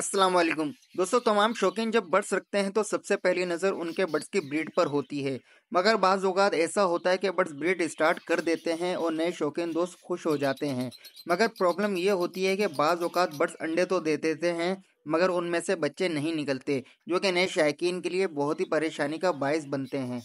अस्सलाम वालेकुम दोस्तों तमाम तो शौकीन जब बर्ड्स रखते हैं तो सबसे पहली नज़र उनके बर्ड्स की ब्रीड पर होती है मगर बाज़ अवत ऐसा होता है कि बर्ड्स ब्रीड स्टार्ट कर देते हैं और नए शौकीन दोस्त खुश हो जाते हैं मगर प्रॉब्लम ये होती है कि बाज़ अवत बर्ड्स अंडे तो दे देते हैं मगर उनमें से बच्चे नहीं निकलते जो कि नए शायक के लिए बहुत ही परेशानी का बायस बनते हैं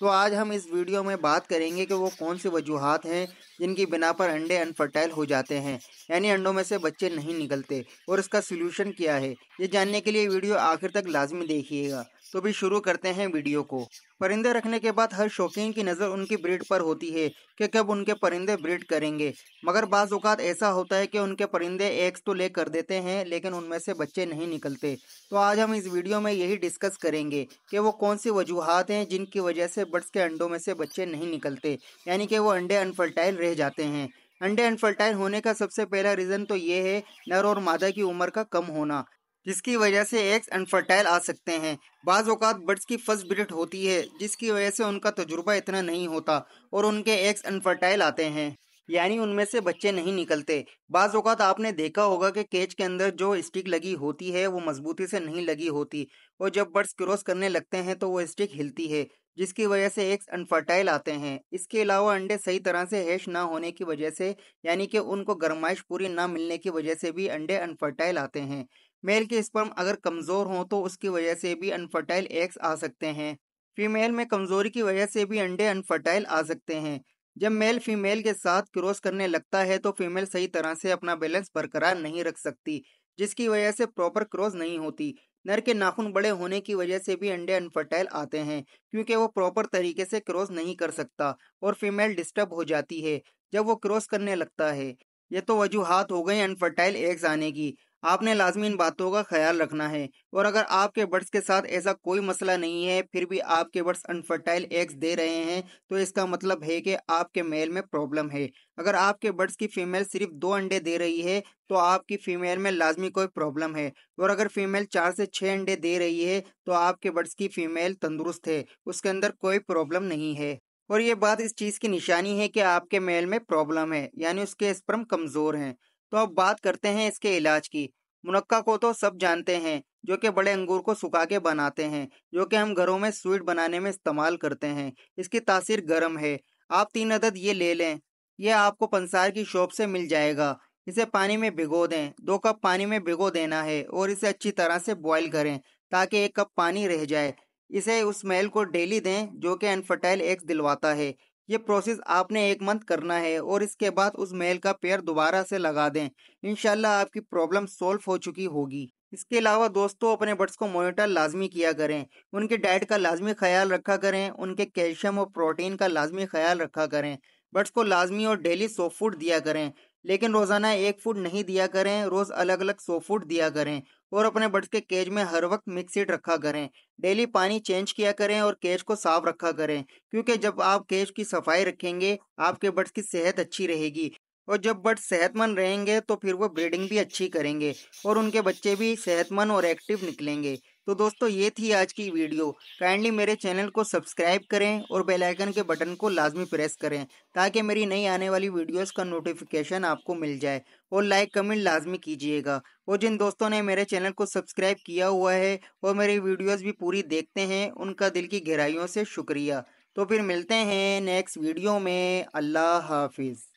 तो आज हम इस वीडियो में बात करेंगे कि वो कौन सी वजूहत हैं जिनकी बिना पर अंडे अनफर्टाइल हो जाते हैं यानी अंडों में से बच्चे नहीं निकलते और इसका सोल्यूशन क्या है ये जानने के लिए वीडियो आखिर तक लाजमी देखिएगा तो भी शुरू करते हैं वीडियो को परिंदे रखने के बाद हर शौकीन की नज़र उनकी ब्रीड पर होती है कि कब उनके परिंदे ब्रीड करेंगे मगर बाज़ अवत ऐसा होता है कि उनके परिंदे एग्स तो ले कर देते हैं लेकिन उनमें से बच्चे नहीं निकलते तो आज हम इस वीडियो में यही डिस्कस करेंगे कि वो कौन सी वजूहत हैं जिनकी वजह से बर्ड्स के अंडों में से बच्चे नहीं निकलते यानी कि वो अंडे अनफर्टाइल रह जाते हैं अंडे अनफर्टाइल होने का सबसे पहला रीज़न तो ये है नर और मादा की उम्र का कम होना जिसकी वजह से एग्स अनफर्टाइल आ सकते हैं बाज़ अवत बर्ड्स की फर्स्ट ब्रिड होती है जिसकी वजह से उनका तजुर्बा इतना नहीं होता और उनके एग्स अनफर्टाइल आते हैं यानी उनमें से बच्चे नहीं निकलते बाज़ अवत आपने देखा होगा कि केज के अंदर जो स्टिक लगी होती है वो मजबूती से नहीं लगी होती और जब बर्ड्स क्रॉस करने लगते हैं तो वो स्टिक हिलती है जिसकी वजह से एग्स अनफर्टाइल आते हैं इसके अलावा अंडे सही तरह से हैश ना होने की वजह से यानी कि उनको गर्माइश पूरी ना मिलने की वजह से भी अंडे अनफर्टाइल आते हैं मेल के स्पर्म अगर कमज़ोर हों तो उसकी वजह से भी अनफर्टाइल एग्स आ सकते हैं फीमेल में कमज़ोरी की वजह से भी अंडे अनफर्टाइल आ सकते हैं जब मेल फीमेल के साथ क्रॉस करने लगता है तो फीमेल सही तरह से अपना बैलेंस बरकरार नहीं रख सकती जिसकी वजह से प्रॉपर क्रॉस नहीं होती नर के नाखून बड़े होने की वजह से भी अंडे अनफर्टाइल आते हैं क्योंकि वो प्रॉपर तरीके से क्रॉस नहीं कर सकता और फीमेल डिस्टर्ब हो जाती है जब वो क्रॉस करने लगता है ये तो वजूहत हो गई अनफर्टाइल एग्स आने की आपने लाजमी इन बातों का ख्याल रखना है और अगर आपके बर्ड्स के साथ ऐसा कोई मसला नहीं है फिर भी आपके बर्ड्स अनफर्टाइल एग्स दे रहे हैं तो इसका मतलब है कि आपके मेल में प्रॉब्लम है अगर आपके बर्ड्स की फीमेल सिर्फ दो अंडे दे रही है तो आपकी फीमेल में लाजमी कोई प्रॉब्लम है और अगर फीमेल चार से छः अंडे दे रही है तो आपके बर्ड्स की फीमेल तंदुरुस्त है उसके अंदर कोई प्रॉब्लम नहीं है और ये बात इस चीज़ की निशानी है कि आपके मेल में प्रॉब्लम है यानी उसके स्पर्म कमज़ोर हैं तो अब बात करते हैं इसके इलाज की मुनक्का को तो सब जानते हैं जो कि बड़े अंगूर को सुखा के बनाते हैं जो कि हम घरों में स्वीट बनाने में इस्तेमाल करते हैं इसकी तासीर गर्म है आप तीन अदद ये ले लें यह आपको पंसार की शॉप से मिल जाएगा इसे पानी में भिगो दें दो कप पानी में भिगो देना है और इसे अच्छी तरह से बॉईल करें ताकि एक कप पानी रह जाए इसे उस मेल को डेली दें जो कि अनफर्टाइल एग्स दिलवाता है ये प्रोसेस आपने एक मंथ करना है और इसके बाद उस मेल का पेयर दोबारा से लगा दें इनशाला आपकी प्रॉब्लम सॉल्व हो चुकी होगी इसके अलावा दोस्तों अपने बर्ड्स को मोनिटर लाजमी किया करें उनके डाइट का लाजमी ख्याल रखा करें उनके कैल्शियम और प्रोटीन का लाजमी ख्याल रखा करें बर्ड्स को लाजमी और डेली सॉफ्ट फूड दिया करें लेकिन रोज़ाना एक फूड नहीं दिया करें रोज़ अलग अलग सौ फूड दिया करें और अपने बर्ड्स के केज में हर वक्त मिक्सिड रखा करें डेली पानी चेंज किया करें और केज को साफ रखा करें क्योंकि जब आप केज की सफाई रखेंगे आपके बर्ड्स की सेहत अच्छी रहेगी और जब बर्ड्स सेहतमंद रहेंगे तो फिर वो ब्रीडिंग भी अच्छी करेंगे और उनके बच्चे भी सेहतमंद और एक्टिव निकलेंगे तो दोस्तों ये थी आज की वीडियो काइंडली मेरे चैनल को सब्सक्राइब करें और बेल आइकन के बटन को लाजमी प्रेस करें ताकि मेरी नई आने वाली वीडियोस का नोटिफिकेशन आपको मिल जाए और लाइक कमेंट लाजमी कीजिएगा और जिन दोस्तों ने मेरे चैनल को सब्सक्राइब किया हुआ है और मेरी वीडियोज़ भी पूरी देखते हैं उनका दिल की गहराइयों से शुक्रिया तो फिर मिलते हैं नेक्स्ट वीडियो में अल्लाह हाफिज़